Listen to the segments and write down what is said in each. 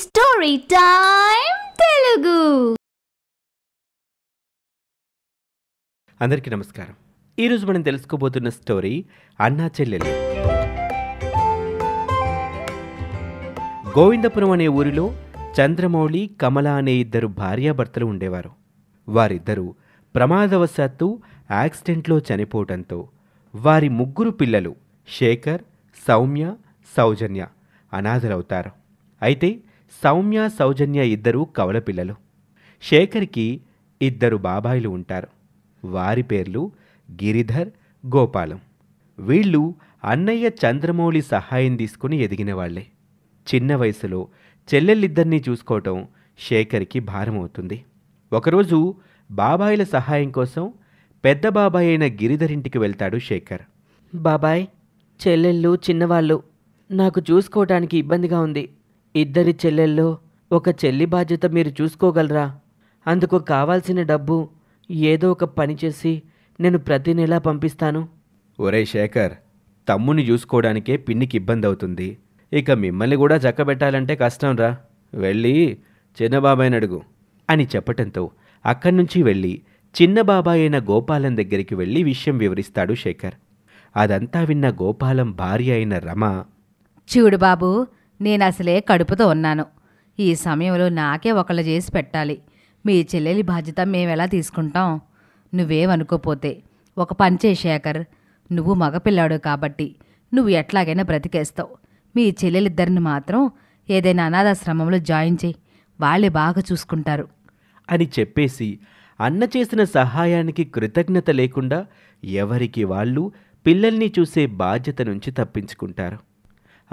story time Telugu అందరికీ నమస్కారం ఈరోజు మనం తెలుసుకోబోతున్న స్టోరీ అన్నా చెల్లెలు గోవిందపురం అనే ఊరిలో చంద్రమౌళి కమల అనే ఇద్దరు భార్యాభర్తలు ఉండేవారు వారిద్దరూ ప్రమాదవశాత్తు యాక్సిడెంట్లో చనిపోవడంతో వారి ముగ్గురు పిల్లలు శేఖర్ సౌమ్య సౌజన్య అనాథలవుతారు అయితే సౌమ్య సౌజన్య ఇద్దరూ పిల్లలు శేఖర్కి ఇద్దరు బాబాయిలు ఉంటారు వారి పేర్లు గిరిధర్ గోపాలం వీళ్ళు అన్నయ్య చంద్రమౌళి సహాయం తీసుకుని ఎదిగిన వాళ్లే చిన్న వయసులో చెల్లెళ్ళిద్దరినీ చూసుకోవటం శేఖర్కి భారమవుతుంది ఒకరోజు బాబాయిల సహాయం కోసం పెద్ద బాబాయ్ అయిన గిరిధరింటికి వెళ్తాడు శేఖర్ బాబాయ్ చెల్లెళ్ళు చిన్నవాళ్ళు నాకు చూసుకోవటానికి ఇబ్బందిగా ఉంది ఇద్దరి చెల్లెల్లో ఒక చెల్లి బాధ్యత మీరు చూసుకోగలరా అందుకు కావాల్సిన డబ్బు ఏదో ఒక పని చేసి నేను ప్రతి నెలా పంపిస్తాను ఒరే శేఖర్ తమ్ముని చూసుకోవడానికే పిన్నికి ఇబ్బంది అవుతుంది ఇక మిమ్మల్ని కూడా చక్కబెట్టాలంటే కష్టంరా వెళ్ళి చిన్నబాబాయిని అడుగు అని చెప్పటంతో అక్కడి నుంచి వెళ్ళి చిన్నబాబాయి అయిన గోపాలం దగ్గరికి వెళ్ళి విషయం వివరిస్తాడు శేఖర్ అదంతా విన్న గోపాలం భార్య అయిన రమ చూడు బాబు నేను అసలే కడుపుతో ఉన్నాను ఈ సమయంలో నాకే ఒకళ్ళు చేసి పెట్టాలి మీ చెల్లెలి బాధ్యత మేమెలా తీసుకుంటాం నువ్వేమనుకోపోతే ఒక పంచే శేఖర్ నువ్వు మగపిల్లాడు కాబట్టి నువ్వు ఎట్లాగైనా బ్రతికేస్తావు మీ చెల్లెలిద్దరిని మాత్రం ఏదైనా అనాథాశ్రమంలో జాయిన్ చేయి వాళ్ళే బాగా చూసుకుంటారు అని చెప్పేసి అన్న చేసిన సహాయానికి కృతజ్ఞత లేకుండా ఎవరికి వాళ్ళు పిల్లల్ని చూసే బాధ్యత నుంచి తప్పించుకుంటారు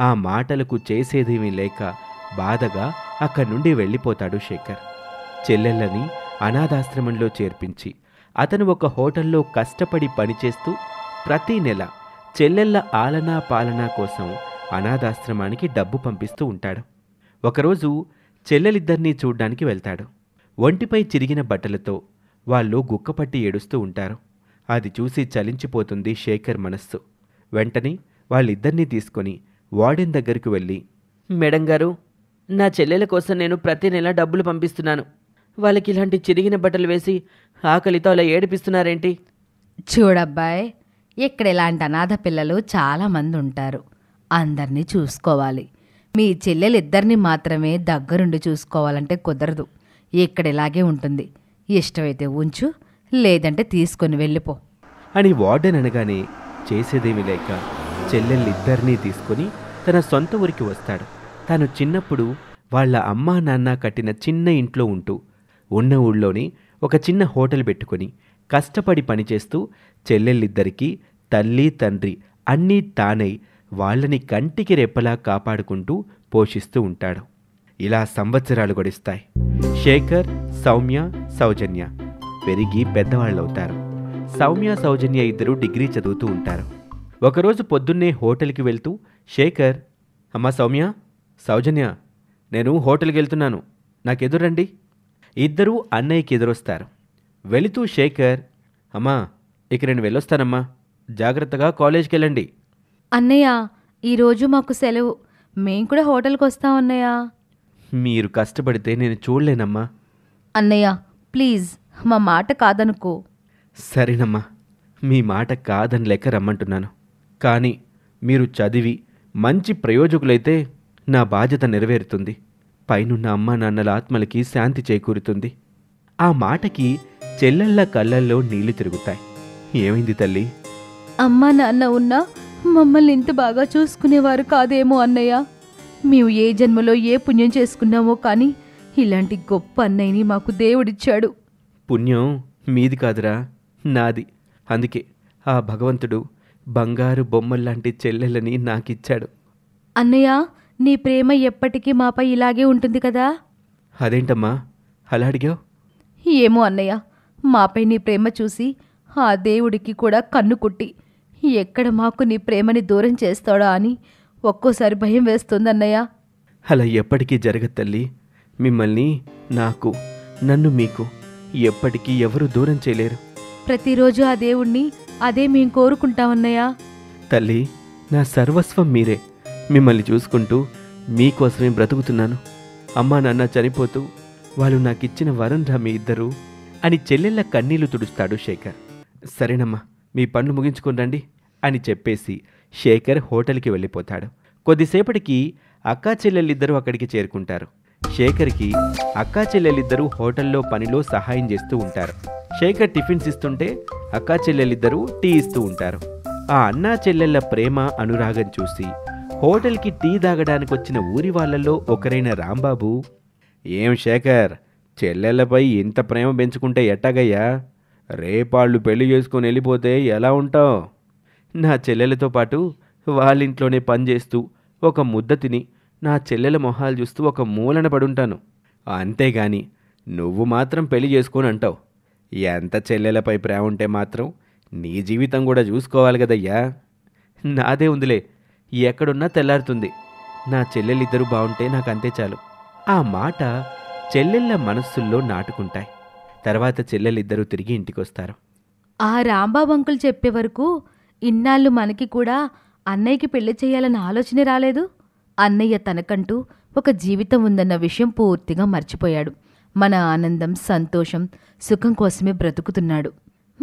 ఆ మాటలకు చేసేదేమీ లేక బాధగా అక్కడి నుండి వెళ్ళిపోతాడు శేఖర్ చెల్లెళ్ళని అనాథాశ్రమంలో చేర్పించి అతను ఒక హోటల్లో కష్టపడి పనిచేస్తూ ప్రతీ నెల చెల్లెళ్ళ ఆలనా పాలనా కోసం అనాథాశ్రమానికి డబ్బు పంపిస్తూ ఉంటాడు ఒకరోజు చెల్లెలిద్దరినీ చూడ్డానికి వెళ్తాడు ఒంటిపై చిరిగిన బట్టలతో వాళ్ళు గుక్కపట్టి ఏడుస్తూ ఉంటారు అది చూసి చలించిపోతుంది శేఖర్ మనస్సు వెంటనే వాళ్ళిద్దరినీ తీసుకొని వార్డెన్ దగ్గరికి వెళ్ళి మేడం గారు నా చెల్లెల కోసం నేను ప్రతి నెల డబ్బులు పంపిస్తున్నాను వాళ్ళకి ఇలాంటి చిరిగిన బట్టలు వేసి ఆకలితో అలా ఏడిపిస్తున్నారేంటి చూడబ్బాయ్ ఇక్కడ ఇలాంటి అనాథ పిల్లలు చాలామంది ఉంటారు అందరినీ చూసుకోవాలి మీ ఇద్దరిని మాత్రమే దగ్గరుండి చూసుకోవాలంటే కుదరదు ఇక్కడ ఇలాగే ఉంటుంది ఇష్టమైతే ఉంచు లేదంటే తీసుకొని వెళ్ళిపో అని వార్డెన్ అనగానే చేసేదేమీ లేక చెల్లెళ్ళిద్దరినీ తీసుకుని తన సొంత ఊరికి వస్తాడు తాను చిన్నప్పుడు వాళ్ళ అమ్మా నాన్న కట్టిన చిన్న ఇంట్లో ఉంటూ ఉన్న ఊళ్ళోనే ఒక చిన్న హోటల్ పెట్టుకుని కష్టపడి పనిచేస్తూ చెల్లెళ్ళిద్దరికీ తల్లి తండ్రి అన్నీ తానై వాళ్ళని కంటికి రెప్పలా కాపాడుకుంటూ పోషిస్తూ ఉంటాడు ఇలా సంవత్సరాలు గడిస్తాయి శేఖర్ సౌమ్య సౌజన్య పెరిగి పెద్దవాళ్ళవుతారు సౌమ్య సౌజన్య ఇద్దరు డిగ్రీ చదువుతూ ఉంటారు ఒకరోజు పొద్దున్నే హోటల్కి వెళ్తూ శేఖర్ అమ్మా సౌమ్య సౌజన్య నేను హోటల్కి వెళ్తున్నాను నాకెదురండి ఇద్దరూ అన్నయ్యకి ఎదురొస్తారు వెళుతూ శేఖర్ అమ్మా ఇక నేను వెళ్ళొస్తానమ్మా జాగ్రత్తగా కాలేజ్కి వెళ్ళండి అన్నయ్య ఈరోజు మాకు సెలవు మేం కూడా హోటల్కి వస్తాం అన్నయ్య మీరు కష్టపడితే నేను చూడలేనమ్మా అన్నయ్య ప్లీజ్ మా మాట కాదనుకో సరేనమ్మా మీ మాట కాదని లెక్క రమ్మంటున్నాను కానీ మీరు చదివి మంచి ప్రయోజకులైతే నా బాధ్యత నెరవేరుతుంది పైనున్న అమ్మా నాన్నల ఆత్మలకి శాంతి చేకూరుతుంది ఆ మాటకి చెల్లెళ్ళ కళ్ళల్లో నీళ్లు తిరుగుతాయి ఏమైంది తల్లి అమ్మా నాన్న ఉన్నా మమ్మల్ని ఇంత బాగా చూసుకునేవారు కాదేమో అన్నయ్య మేము ఏ జన్మలో ఏ పుణ్యం చేసుకున్నామో కానీ ఇలాంటి గొప్ప అన్నయ్యని మాకు దేవుడిచ్చాడు పుణ్యం మీది కాదురా నాది అందుకే ఆ భగవంతుడు బంగారు బొమ్మల్లాంటి చెల్లెలని నాకిచ్చాడు అన్నయ్య నీ ప్రేమ ఎప్పటికీ మాపై ఇలాగే ఉంటుంది కదా అదేంటమ్మా అలా అడిగావు ఏమో అన్నయ్య మాపై నీ ప్రేమ చూసి ఆ దేవుడికి కూడా కన్ను కుట్టి ఎక్కడ మాకు నీ ప్రేమని దూరం చేస్తాడా అని ఒక్కోసారి భయం వేస్తుందన్నయ్య అలా ఎప్పటికీ జరగతల్లి తల్లి మిమ్మల్ని నాకు నన్ను మీకు ఎప్పటికీ ఎవరు దూరం చేయలేరు ప్రతిరోజు ఆ దేవుణ్ణి అదే మేము కోరుకుంటామన్నయ్యా తల్లి నా సర్వస్వం మీరే మిమ్మల్ని చూసుకుంటూ మీకోసమే బ్రతుకుతున్నాను అమ్మా నాన్న చనిపోతూ వాళ్ళు నాకిచ్చిన వరం రా మీ ఇద్దరు అని చెల్లెళ్ళ కన్నీళ్లు తుడుస్తాడు శేఖర్ సరేనమ్మా మీ పనులు ముగించుకుని రండి అని చెప్పేసి శేఖర్ హోటల్కి వెళ్ళిపోతాడు కొద్దిసేపటికి అక్కా చెల్లెళ్ళిద్దరూ అక్కడికి చేరుకుంటారు శేఖర్కి అక్కా చెల్లెలిద్దరూ హోటల్లో పనిలో సహాయం చేస్తూ ఉంటారు శేఖర్ టిఫిన్స్ ఇస్తుంటే అక్కా చెల్లెలిద్దరూ టీ ఇస్తూ ఉంటారు ఆ అన్నా చెల్లెళ్ల ప్రేమ అనురాగం చూసి హోటల్కి టీ తాగడానికి వచ్చిన ఊరి వాళ్ళల్లో ఒకరైన రాంబాబు ఏం శేఖర్ చెల్లెళ్లపై ఇంత ప్రేమ పెంచుకుంటే ఎట్టగయ్యా రేపాళ్ళు పెళ్లి చేసుకొని వెళ్ళిపోతే ఎలా ఉంటావు నా చెల్లెలతో పాటు వాళ్ళింట్లోనే పనిచేస్తూ ఒక ముద్ద తిని నా చెల్లెల మొహాలు చూస్తూ ఒక మూలన పడుంటాను అంతేగాని నువ్వు మాత్రం పెళ్లి చేసుకుని అంటావు ఎంత చెల్లెలపై ప్రేమ ఉంటే మాత్రం నీ జీవితం కూడా చూసుకోవాలి కదయ్యా నాదే ఉందిలే ఎక్కడున్నా తెల్లారుతుంది నా చెల్లెలిద్దరూ బాగుంటే నాకు అంతే చాలు ఆ మాట చెల్లెళ్ళ మనస్సుల్లో నాటుకుంటాయి తర్వాత చెల్లెలిద్దరూ తిరిగి ఇంటికొస్తారు ఆ రాంబాబు అంకుల్ చెప్పే వరకు ఇన్నాళ్ళు మనకి కూడా అన్నయ్యకి పెళ్లి చేయాలన్న ఆలోచనే రాలేదు అన్నయ్య తనకంటూ ఒక జీవితం ఉందన్న విషయం పూర్తిగా మర్చిపోయాడు మన ఆనందం సంతోషం సుఖం కోసమే బ్రతుకుతున్నాడు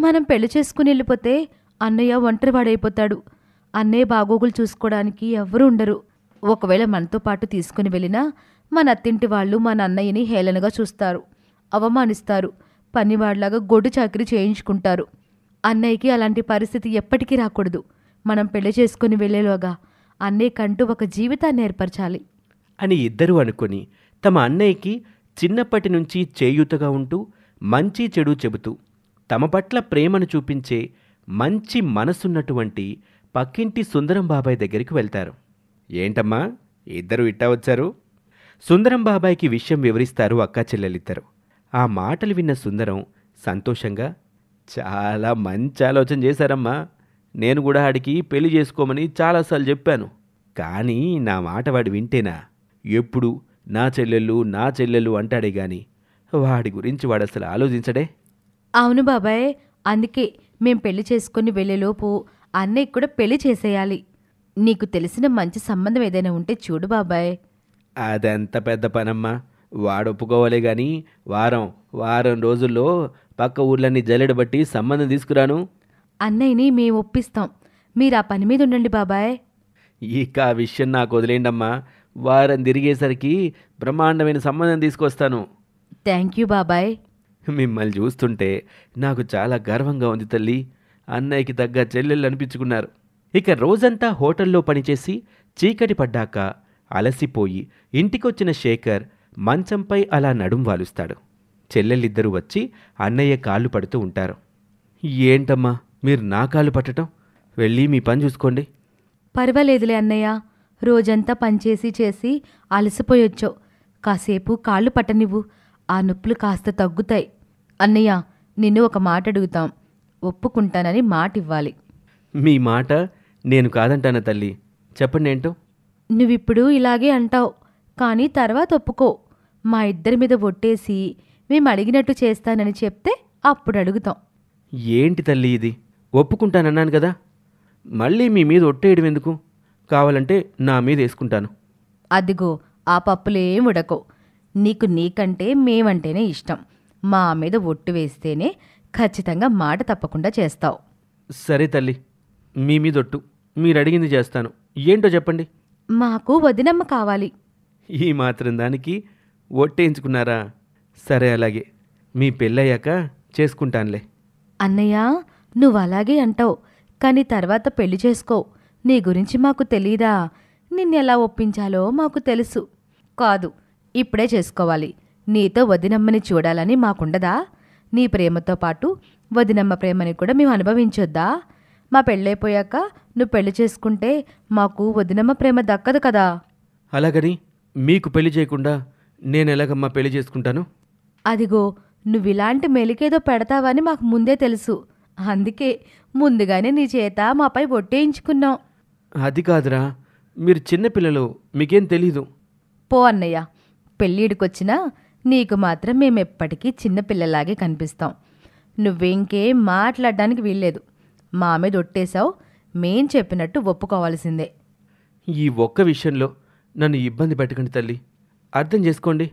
మనం పెళ్లి చేసుకుని వెళ్ళిపోతే అన్నయ్య ఒంటరివాడైపోతాడు అన్నయ్య బాగోగులు చూసుకోవడానికి ఎవరూ ఉండరు ఒకవేళ మనతో పాటు తీసుకుని వెళ్ళినా మన అత్తింటి వాళ్ళు మన అన్నయ్యని హేళనగా చూస్తారు అవమానిస్తారు పనివాళ్లాగా గొడ్డు చాకరీ చేయించుకుంటారు అన్నయ్యకి అలాంటి పరిస్థితి ఎప్పటికీ రాకూడదు మనం పెళ్లి చేసుకుని వెళ్ళేలోగా అన్నయ్యకంటూ ఒక జీవితాన్ని ఏర్పరచాలి అని ఇద్దరూ అనుకొని తమ అన్నయ్యకి చిన్నప్పటి నుంచి చేయూతగా ఉంటూ మంచి చెడు చెబుతూ తమ పట్ల ప్రేమను చూపించే మంచి మనసున్నటువంటి పక్కింటి సుందరం బాబాయ్ దగ్గరికి వెళ్తారు ఏంటమ్మా ఇద్దరు ఇట్టా వచ్చారు సుందరం బాబాయ్కి విషయం వివరిస్తారు అక్కా చెల్లెలిద్దరు ఆ మాటలు విన్న సుందరం సంతోషంగా చాలా మంచి ఆలోచన చేశారమ్మా నేను కూడా ఆడికి పెళ్లి చేసుకోమని చాలాసార్లు చెప్పాను కానీ నా మాట వాడు వింటేనా ఎప్పుడు నా చెల్లెళ్ళు నా చెల్లెళ్ళు అంటాడే గాని వాడి గురించి వాడు అసలు ఆలోచించడే అవును బాబాయ్ అందుకే మేం పెళ్లి చేసుకుని వెళ్ళేలోపు అన్నయ్య కూడా పెళ్లి చేసేయాలి నీకు తెలిసిన మంచి సంబంధం ఏదైనా ఉంటే చూడు బాబాయ్ అదంత పెద్ద పనమ్మా వాడు ఒప్పుకోవాలే గాని వారం వారం రోజుల్లో పక్క ఊర్లన్నీ జల్లెడబట్టి సంబంధం తీసుకురాను అన్నయ్యని మేము ఒప్పిస్తాం మీరు ఆ పని మీద ఉండండి బాబాయ్ ఇక ఆ విషయం నాకు వదిలేండమ్మా వారం తిరిగేసరికి బ్రహ్మాండమైన సంబంధం తీసుకొస్తాను థ్యాంక్ యూ బాబాయ్ మిమ్మల్ని చూస్తుంటే నాకు చాలా గర్వంగా ఉంది తల్లి అన్నయ్యకి తగ్గ చెల్లెళ్ళు అనిపించుకున్నారు ఇక రోజంతా హోటల్లో పనిచేసి చీకటి పడ్డాక అలసిపోయి ఇంటికొచ్చిన శేఖర్ మంచంపై అలా నడుం వాలుస్తాడు చెల్లెళ్ళిద్దరూ వచ్చి అన్నయ్య కాళ్ళు పడుతూ ఉంటారు ఏంటమ్మా మీరు నా కాళ్ళు పట్టడం వెళ్ళి మీ పని చూసుకోండి పర్వాలేదులే అన్నయ్య రోజంతా పనిచేసి చేసి అలసిపోయొచ్చు కాసేపు కాళ్ళు పట్టనివ్వు ఆ నొప్పులు కాస్త తగ్గుతాయి అన్నయ్య నిన్ను ఒక మాట అడుగుతాం ఒప్పుకుంటానని మాట ఇవ్వాలి మీ మాట నేను కాదంటాను తల్లి చెప్పండి ఏంటో నువ్విప్పుడు ఇలాగే అంటావు కానీ తర్వాత ఒప్పుకో మా ఇద్దరి మీద ఒట్టేసి మేము అడిగినట్టు చేస్తానని చెప్తే అప్పుడు అడుగుతాం ఏంటి తల్లి ఇది ఒప్పుకుంటానన్నాను కదా మళ్ళీ మీ మీద ఒట్టేయడం ఎందుకు కావాలంటే నా మీద వేసుకుంటాను అదిగో ఆ పప్పులేం ఉడకో నీకు నీకంటే మేమంటేనే ఇష్టం మా మీద ఒట్టు వేస్తేనే ఖచ్చితంగా మాట తప్పకుండా చేస్తావు సరే తల్లి మీ మీద ఒట్టు మీరు అడిగింది చేస్తాను ఏంటో చెప్పండి మాకు వదినమ్మ కావాలి ఈ మాత్రం దానికి ఒట్టేయించుకున్నారా సరే అలాగే మీ పెళ్ళయ్యాక చేసుకుంటానులే అన్నయ్యా నువ్వు అలాగే అంటావు కానీ తర్వాత పెళ్లి చేసుకో నీ గురించి మాకు తెలీదా నిన్నెలా ఒప్పించాలో మాకు తెలుసు కాదు ఇప్పుడే చేసుకోవాలి నీతో వదినమ్మని చూడాలని మాకుండదా నీ ప్రేమతో పాటు వదినమ్మ ప్రేమని కూడా మేము అనుభవించొద్దా మా పెళ్ళైపోయాక నువ్వు పెళ్లి చేసుకుంటే మాకు వదినమ్మ ప్రేమ దక్కదు కదా అలాగని మీకు పెళ్లి చేయకుండా నేను ఎలాగమ్మా పెళ్లి చేసుకుంటాను అదిగో నువ్వు ఇలాంటి మెలికేదో పెడతావని మాకు ముందే తెలుసు అందుకే ముందుగానే నీ చేత మాపై ఒట్టేయించుకున్నాం అది కాదురా మీరు చిన్నపిల్లలు మీకేం తెలీదు పో అన్నయ్య పెళ్ళిడికొచ్చినా నీకు మాత్రం మేమెప్పటికీ చిన్నపిల్లలాగే కనిపిస్తాం నువ్వేంకేం మాట్లాడడానికి వీల్లేదు మా మీద ఒట్టేశావు మేం చెప్పినట్టు ఒప్పుకోవాల్సిందే ఈ ఒక్క విషయంలో నన్ను ఇబ్బంది పెట్టకండి తల్లి అర్థం చేసుకోండి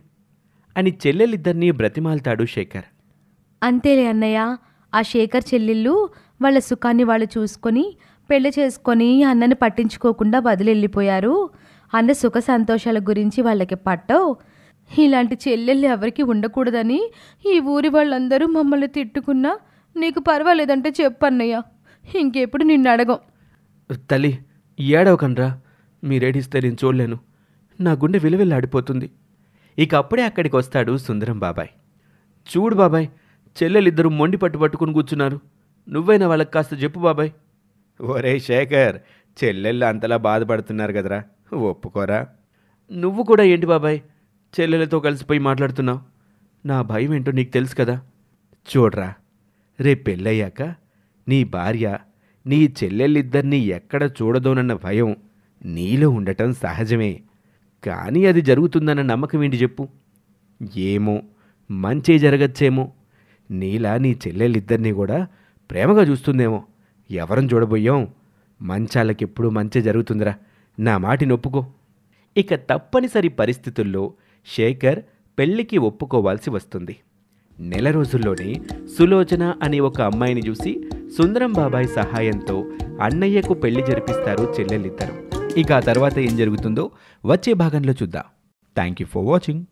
అని చెల్లెలిద్దరినీ బ్రతిమాలతాడు శేఖర్ అంతేలే అన్నయ్య ఆ శేఖర్ చెల్లెళ్ళు వాళ్ళ సుఖాన్ని వాళ్ళు చూసుకొని పెళ్లి చేసుకొని అన్నని పట్టించుకోకుండా వదిలెళ్ళిపోయారు వెళ్ళిపోయారు అన్న సుఖ సంతోషాల గురించి వాళ్ళకి పట్టవు ఇలాంటి చెల్లెళ్ళు ఎవరికి ఉండకూడదని ఈ ఊరి వాళ్ళందరూ మమ్మల్ని తిట్టుకున్నా నీకు పర్వాలేదంటే చెప్పన్నయ్య ఇంకెప్పుడు నిన్ను అడగం తల్లి ఏడవకండ్రా మీరేడిస్తే నేను చూడలేను నా గుండె విలువెల్లాడిపోతుంది ఇక అప్పుడే అక్కడికి వస్తాడు సుందరం బాబాయ్ చూడు బాబాయ్ చెల్లెలిద్దరూ మొండి పట్టు పట్టుకుని కూర్చున్నారు నువ్వైనా వాళ్ళకి కాస్త చెప్పు బాబాయ్ ఒరే శేఖర్ చెల్లెళ్ళు అంతలా బాధపడుతున్నారు కదరా ఒప్పుకోరా నువ్వు కూడా ఏంటి బాబాయ్ చెల్లెలతో కలిసిపోయి మాట్లాడుతున్నావు నా భయం ఏంటో నీకు తెలుసు కదా చూడరా రేపు పెళ్ళయ్యాక నీ భార్య నీ చెల్లెళ్ళిద్దరినీ ఎక్కడ చూడదోనన్న భయం నీలో ఉండటం సహజమే కానీ అది జరుగుతుందన్న నమ్మకం ఏంటి చెప్పు ఏమో మంచి జరగచ్చేమో నీలా నీ చెల్లెళ్ళిద్దరినీ కూడా ప్రేమగా చూస్తుందేమో ఎవరం చూడబోయాం మంచాలకెప్పుడు మంచి జరుగుతుందిరా నా మాటి నొప్పుకో ఇక తప్పనిసరి పరిస్థితుల్లో శేఖర్ పెళ్లికి ఒప్పుకోవాల్సి వస్తుంది నెల రోజుల్లోనే సులోచన అనే ఒక అమ్మాయిని చూసి సుందరం బాబాయ్ సహాయంతో అన్నయ్యకు పెళ్లి జరిపిస్తారు చెల్లెళ్ళిద్దరు ఇక ఆ తర్వాత ఏం జరుగుతుందో వచ్చే భాగంలో చూద్దాం థ్యాంక్ యూ ఫర్ వాచింగ్